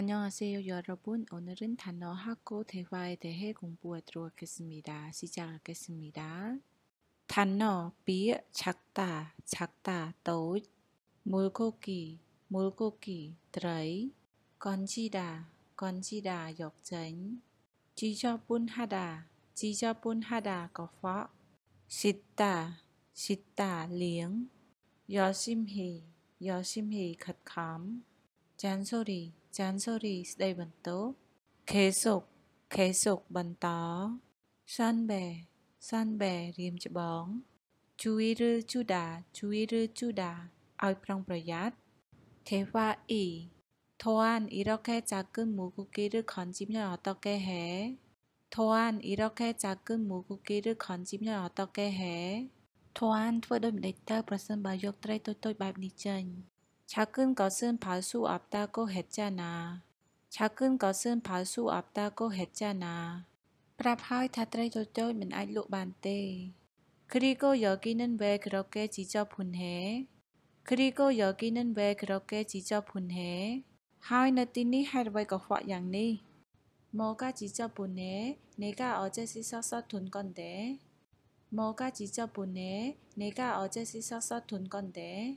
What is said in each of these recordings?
안녕하세요 여러분 오늘은 단어하고 대화에 대해 공부해들어 하겠습니다 시작하겠습니다 단어 비 작다 작다 떠 물고기 물고기 드라이 건지다 건지다 역전 지저분하다 지저분하다 거파 씻다 씻다 링응 열심히 열심히 갓캄 잔소리 ច័ន្ទសូរីស្ដីបន្ទោខេសុកខេសុកបន្តសាន់បេសាន់បេរៀមច្បង ជួយឬជូដាជួយឬជូដាឲ្យប្រុងប្រយ័ត្នเทวาอีทวนอีรอกแค่จากกึ่งหมูคุกกี้หรือขอนจิ้มยอตอกแก่แหทวนอีรอกแค่จากกึ่งหมูคุกกี้หรือขอนจิ้มยอตอกแก่แหทวนធ្វើដោយម្ដេចទៅប្រសិនបើយកត្រីតូចៗបែបនេះចេញ 작은 것은 발수 없다고 했잖아. 작은 것은 볼수 없다고 했잖아. 브랍하이 다트레돌돌 민 알로 반떼. 그리고 여기는 왜 그렇게 지저분해? 그리고 여기는 왜 그렇게 지저분해? 하이 너티니 할웨거 화양니. 뭐가 지저분해? 내가 어제 씻어서 돈 건데. 뭐가 지저분해? 내가 어제 씻어서 돈 건데.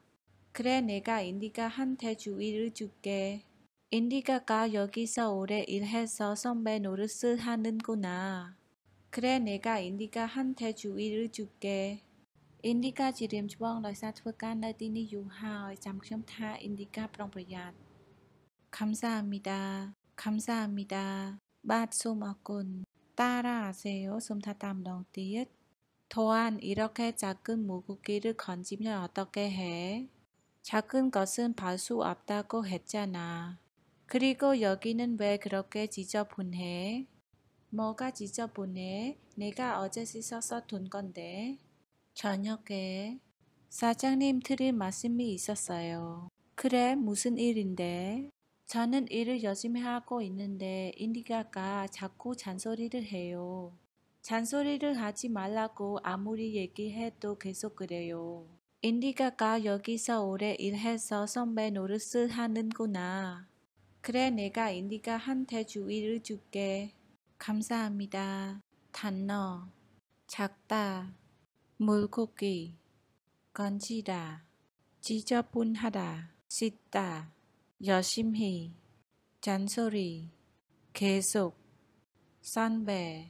그래 내가 인디가 한테 주의를 줄게. 인디가가 여기서 오래 일해서 선배 노릇을 하는구나. 그래 내가 인디가 한테 주의를 줄게. 인디가 지름 주방 러사 투어간 너디니 유하오 잠시타 인디가 프롱브리앗. 감사합니다. 감사합니다. 마츠마군 따라하세요. 숨타담 롱띠잇. 도안 이렇게 작은 무국기를 건지면 어떻게 해? 작은 것은 바수 없다고 했잖아. 그리고 여기는 왜 그렇게 지저분해? 뭐가 지저분해? 내가 어제 씻어서 둔 건데. 저녁에 사장님 드릴 말씀이 있었어요. 그래, 무슨 일인데? 저는 일을 열심히 하고 있는데 인디가가 자꾸 잔소리를 해요. 잔소리를 하지 말라고 아무리 얘기해도 계속 그래요. 인디가가 여기서 오래 일해서 선배 노릇을 하는구나. 그래 내가 인디가한테 주의를 줄게. 감사합니다. 단어 작다 물고기 건지다 지저분하다 씻다 열심히 잔소리 계속 선배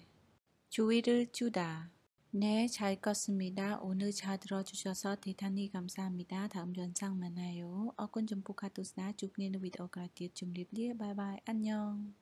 주의를 주다 네, 잘 껐습니다. 오늘 잘 들어주셔서 대단히 감사합니다. 다음 영상 만나요. 어군 좀 보카도스나 죽는 with 라 g r a t 좀 리블리. 바이바이. 안녕.